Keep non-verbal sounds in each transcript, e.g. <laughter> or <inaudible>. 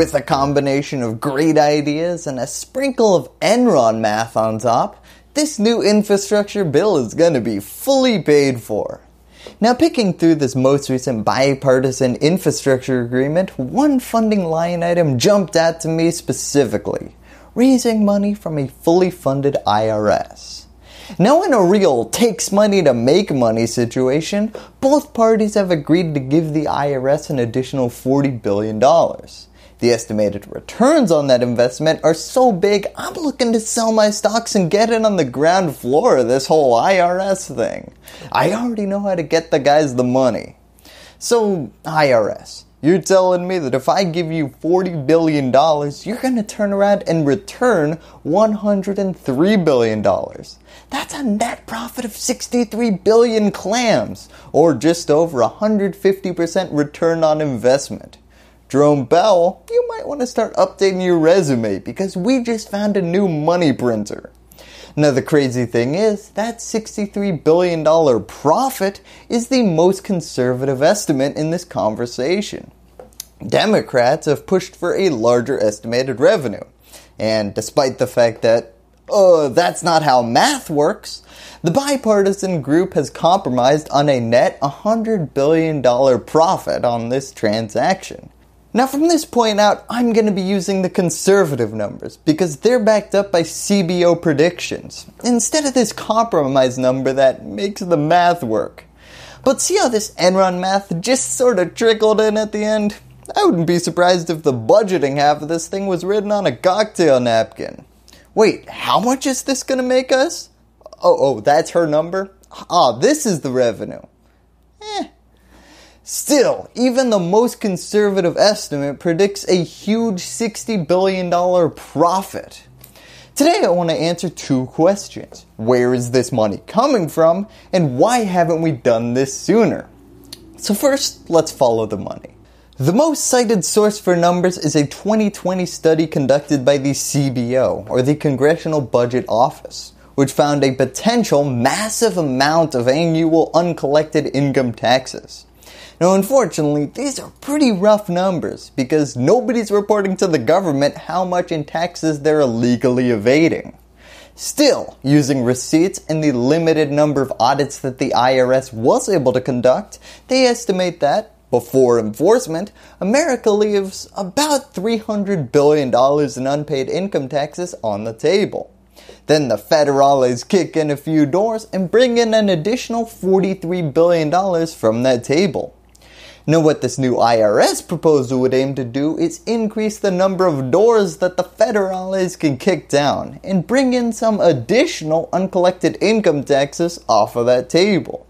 With a combination of great ideas and a sprinkle of Enron math on top, this new infrastructure bill is going to be fully paid for. Now picking through this most recent bipartisan infrastructure agreement, one funding line item jumped out to me specifically, raising money from a fully funded IRS. Now in a real takes money to make money situation, both parties have agreed to give the IRS an additional $40 billion. The estimated returns on that investment are so big, I'm looking to sell my stocks and get in on the ground floor of this whole IRS thing. I already know how to get the guys the money. So, IRS, you're telling me that if I give you $40 billion, you're going to turn around and return $103 billion. That's a net profit of 63 billion clams, or just over 150% return on investment. Jerome Bell, you might want to start updating your resume because we just found a new money printer. Now the crazy thing is that $63 billion profit is the most conservative estimate in this conversation. Democrats have pushed for a larger estimated revenue. And despite the fact that, oh, uh, that's not how math works, the bipartisan group has compromised on a net $100 billion profit on this transaction. Now from this point out, I'm going to be using the conservative numbers because they're backed up by CBO predictions, instead of this compromise number that makes the math work. But see how this Enron math just sort of trickled in at the end? I wouldn't be surprised if the budgeting half of this thing was written on a cocktail napkin. Wait, how much is this going to make us? Oh, oh, that's her number? Ah, this is the revenue. Still, even the most conservative estimate predicts a huge $60 billion profit. Today I want to answer two questions. Where is this money coming from and why haven't we done this sooner? So first, let's follow the money. The most cited source for numbers is a 2020 study conducted by the CBO, or the Congressional Budget Office which found a potential massive amount of annual uncollected income taxes. Now, unfortunately, these are pretty rough numbers because nobody's reporting to the government how much in taxes they're illegally evading. Still, using receipts and the limited number of audits that the IRS was able to conduct, they estimate that, before enforcement, America leaves about $300 billion in unpaid income taxes on the table. Then the federales kick in a few doors and bring in an additional $43 billion from that table. Now what this new IRS proposal would aim to do is increase the number of doors that the federales can kick down and bring in some additional uncollected income taxes off of that table.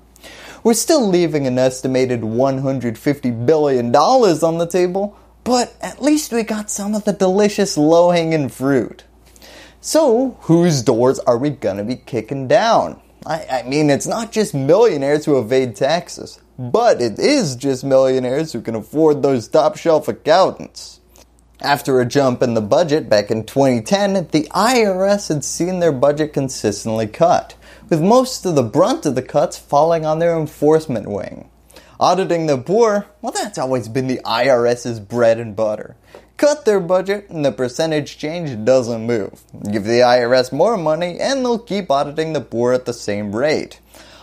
We're still leaving an estimated $150 billion on the table, but at least we got some of the delicious low hanging fruit. So whose doors are we going to be kicking down? I, I mean it's not just millionaires who evade taxes but it is just millionaires who can afford those top shelf accountants. After a jump in the budget back in 2010, the IRS had seen their budget consistently cut, with most of the brunt of the cuts falling on their enforcement wing. Auditing the poor, well that's always been the IRS's bread and butter. Cut their budget and the percentage change doesn't move. Give the IRS more money and they'll keep auditing the poor at the same rate.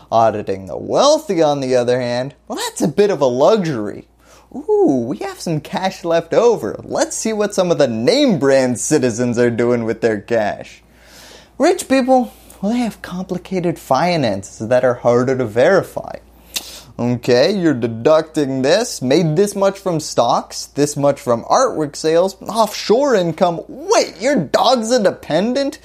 Auditing the wealthy, on the other hand, well, that's a bit of a luxury. Ooh, we have some cash left over. Let's see what some of the name brand citizens are doing with their cash. Rich people, well, they have complicated finances that are harder to verify. Okay, you're deducting this, made this much from stocks, this much from artwork sales, offshore income. Wait, your dog's a dependent?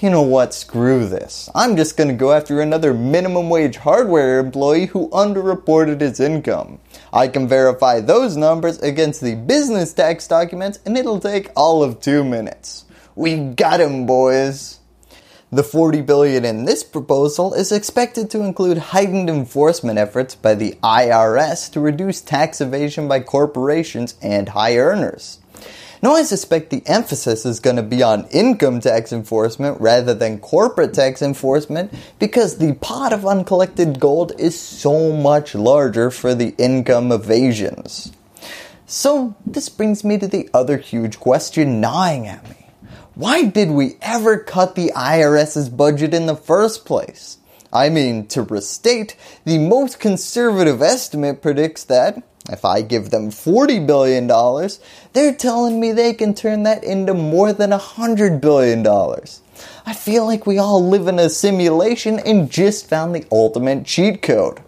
you know what, screw this. I'm just going to go after another minimum wage hardware employee who underreported his income. I can verify those numbers against the business tax documents and it'll take all of two minutes. We got him boys. The 40 billion in this proposal is expected to include heightened enforcement efforts by the IRS to reduce tax evasion by corporations and high earners. Now, I suspect the emphasis is going to be on income tax enforcement rather than corporate tax enforcement because the pot of uncollected gold is so much larger for the income evasions. So, this brings me to the other huge question gnawing at me. Why did we ever cut the IRS's budget in the first place? I mean, to restate, the most conservative estimate predicts that, if I give them $40 billion, they're telling me they can turn that into more than $100 billion. I feel like we all live in a simulation and just found the ultimate cheat code.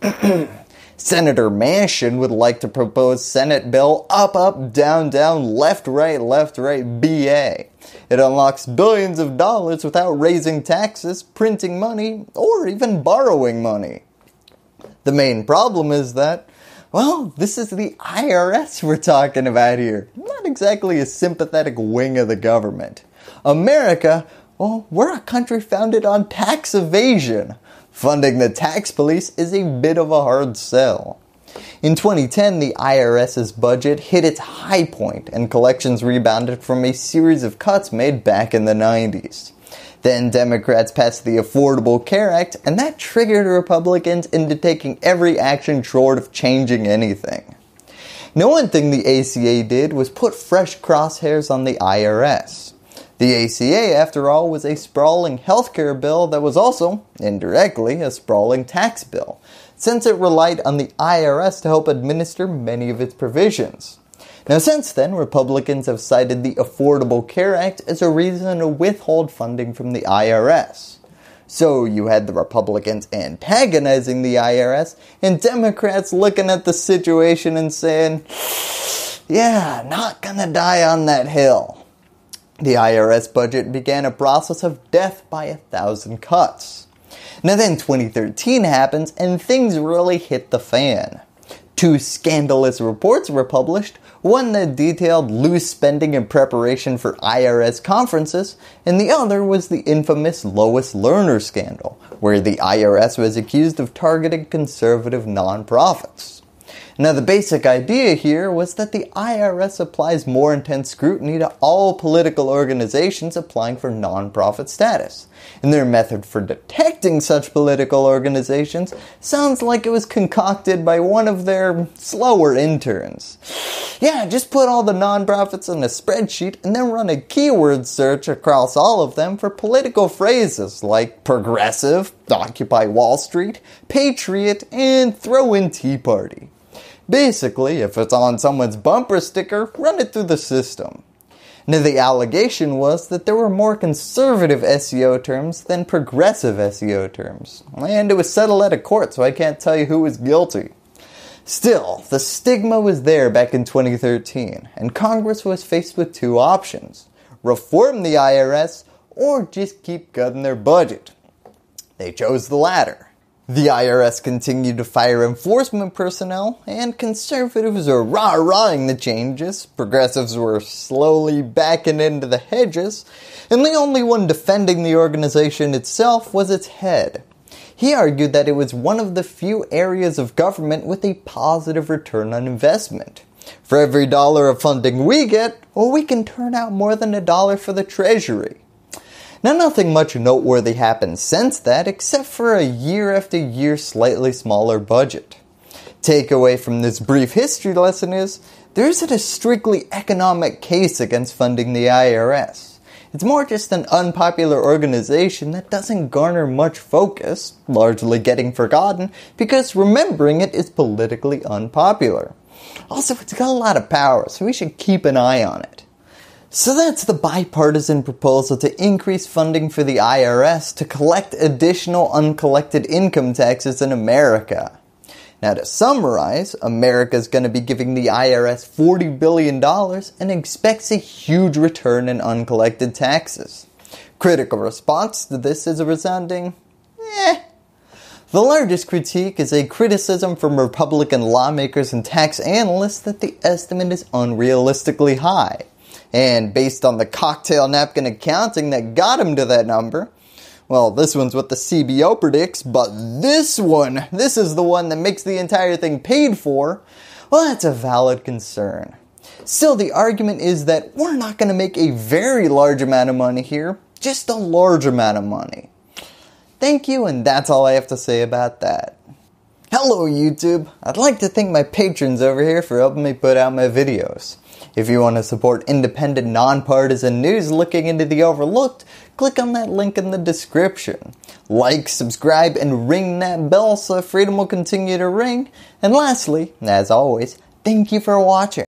<clears throat> Senator Manchin would like to propose Senate Bill Up, Up, Down, Down, Left, Right, Left, Right, BA. It unlocks billions of dollars without raising taxes, printing money, or even borrowing money. The main problem is that, well, this is the IRS we're talking about here, not exactly a sympathetic wing of the government. America, well, we're a country founded on tax evasion. Funding the tax police is a bit of a hard sell. In 2010, the IRS's budget hit its high point and collections rebounded from a series of cuts made back in the 90s. Then Democrats passed the Affordable Care Act and that triggered Republicans into taking every action short of changing anything. No one thing the ACA did was put fresh crosshairs on the IRS. The ACA, after all, was a sprawling healthcare bill that was also, indirectly, a sprawling tax bill, since it relied on the IRS to help administer many of its provisions. Now, since then, Republicans have cited the Affordable Care Act as a reason to withhold funding from the IRS. So you had the Republicans antagonizing the IRS and Democrats looking at the situation and saying, yeah, not gonna die on that hill. The IRS budget began a process of death by a thousand cuts. Now then 2013 happens and things really hit the fan. Two scandalous reports were published, one that detailed loose spending in preparation for IRS conferences, and the other was the infamous Lois Lerner scandal, where the IRS was accused of targeting conservative nonprofits. Now, the basic idea here was that the IRS applies more intense scrutiny to all political organizations applying for nonprofit status, and their method for detecting such political organizations sounds like it was concocted by one of their slower interns. Yeah, just put all the nonprofits in a spreadsheet and then run a keyword search across all of them for political phrases like progressive, Occupy Wall Street, patriot, and throw in Tea Party. Basically, if it's on someone's bumper sticker, run it through the system. Now the allegation was that there were more conservative SEO terms than progressive SEO terms, and it was settled at a court so I can't tell you who was guilty. Still, the stigma was there back in 2013, and Congress was faced with two options. Reform the IRS or just keep cutting their budget. They chose the latter. The IRS continued to fire enforcement personnel, and conservatives were rah-rahing the changes, progressives were slowly backing into the hedges, and the only one defending the organization itself was its head. He argued that it was one of the few areas of government with a positive return on investment. For every dollar of funding we get, well, we can turn out more than a dollar for the treasury. Now nothing much noteworthy happened since that except for a year after year slightly smaller budget. Takeaway from this brief history lesson is, there isn't a strictly economic case against funding the IRS. It's more just an unpopular organization that doesn't garner much focus, largely getting forgotten because remembering it is politically unpopular. Also, it's got a lot of power, so we should keep an eye on it. So that's the bipartisan proposal to increase funding for the IRS to collect additional uncollected income taxes in America. Now to summarize, America is going to be giving the IRS $40 billion and expects a huge return in uncollected taxes. Critical response to this is a resounding, eh. The largest critique is a criticism from Republican lawmakers and tax analysts that the estimate is unrealistically high. And based on the cocktail napkin accounting that got him to that number, well, this one's what the CBO predicts, but this one, this is the one that makes the entire thing paid for, well, that's a valid concern. Still, the argument is that we're not going to make a very large amount of money here, just a large amount of money. Thank you, and that's all I have to say about that. Hello YouTube! I'd like to thank my patrons over here for helping me put out my videos. If you want to support independent, nonpartisan news looking into the overlooked, click on that link in the description. Like, subscribe, and ring that bell so freedom will continue to ring. And lastly, as always, thank you for watching.